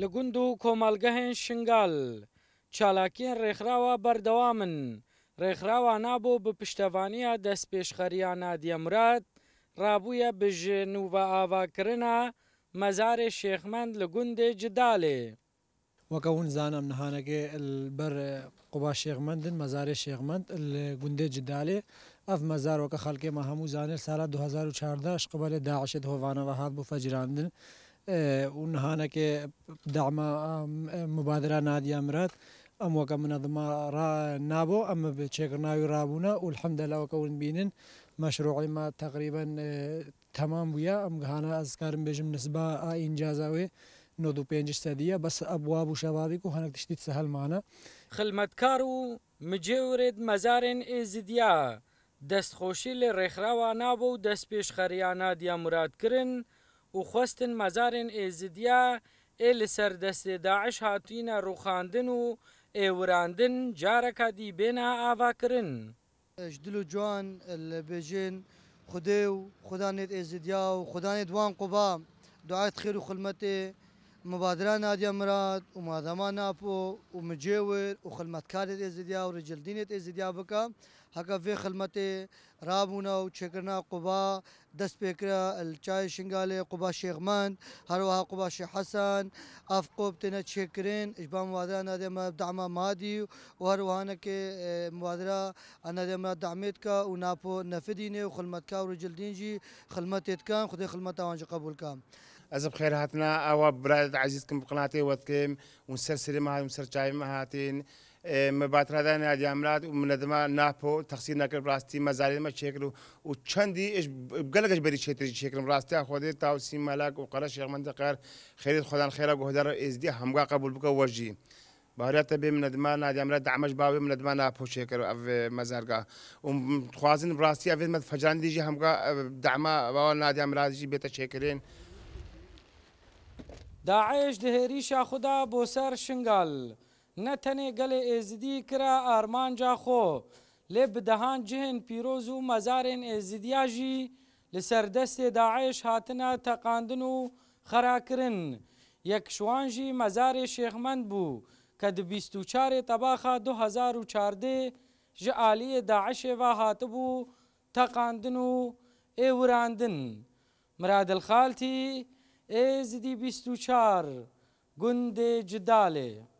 لگن کو ملگہیں شنگال چھالاکیاں ریخ راو بردوامن ریخ راوان پشتوانیا دس پیش قریانہ دیا امراد و نو او کرنا مزار شیخ مند لگند جدال زانم البر قبا شیخ مند مزارِ شیخ مند الگ جدال اب مزار وک خلق محمود دو ہزار اچھاردہ اشقبر داشد ہو وان و حب و فجراندن اون هانەکێ دامە مبادرا نادیامرات ئەم وەکە منەدمە نابۆ ئەمە چێکردناوی ڕابوونە و الحەمدە لەوەکە ون بینن مەشروعیما تقریبان تەمام بووە ئەم هاانە ئەزکارم بێژم نسبە ئاینجازاوێ. 95 سەدیە بەس ئەبواب و شەوابیک و هەنک تشتی سەهلمانە خلمەتکار و مجێورێت مەزارێن ئێزیدیا دەستخۆشی لێ ڕێکخراوە نابوو و دەست پێش خەریانە دیاموراتکردن و خوستن مزارن ازدیا ای لسر دست داعش هاتوین روخاندن و ایوراندن جارکا دی بینا آوا کرن اجدلو جوان البیجین خدیو خدا نیت ازدیا و خدا نیت وان قبا دعایت خیر و خلمته مبادره نادي امرات وما زمان أبو ومجاور وخدمتكار إزديا ورجل دين إزديا بكا هكا في خدمته رابونا وشكرنا قبا دس بكرا الشاي شنغالي قبا شيخ مند هروها قبا شيخ حسن اف قوب تنا شكرين اجبا مبادرة نادي امرات دعما مادي وهروهانا كي مبادرة نادي امرات دعمتكا ونابو نفديني وخدمتكا ورجل دين جي خدمتتكا خدي خدمتا وانجي قبولكا از بخير هاتنا او براد عزيزكم بقناتي واتكم ونسر سينما ونسر جاي مهاتين إيه، مباتر هذا نه جاملات ومنظمه ناپو تقصیر نکر براستی مزاری ما شکل و چندی اش بگلگش بری شتری شکل براستی خود تا سیم ملک و قرار شیخ قرش منطقه خیر خدان خیر گهدار از دی همگا قبول بکه وجی بارات به مندما نادم را دعمش باهی مندما نه پوشه کر اف مزارگا و خوازن براستی اف مد فجران دیجی همگا دعما و نه را دیجی بیت شکرین داعش دهریشا خدا بوسر شنگال نه تنه گل ازدی کرا آرمان جا خو لب دهان جهن پیروز و مزارن ازدیا جی لسردست داعش هاتنا تقاندن و خراکرن یک شوان جی مزار شیخمند بو که د 24 تباخه 2014 ژ عالی داعش و هاتبو تقاندن و ایوراندن مراد الخالتی Ezdi zidi gunde jidale.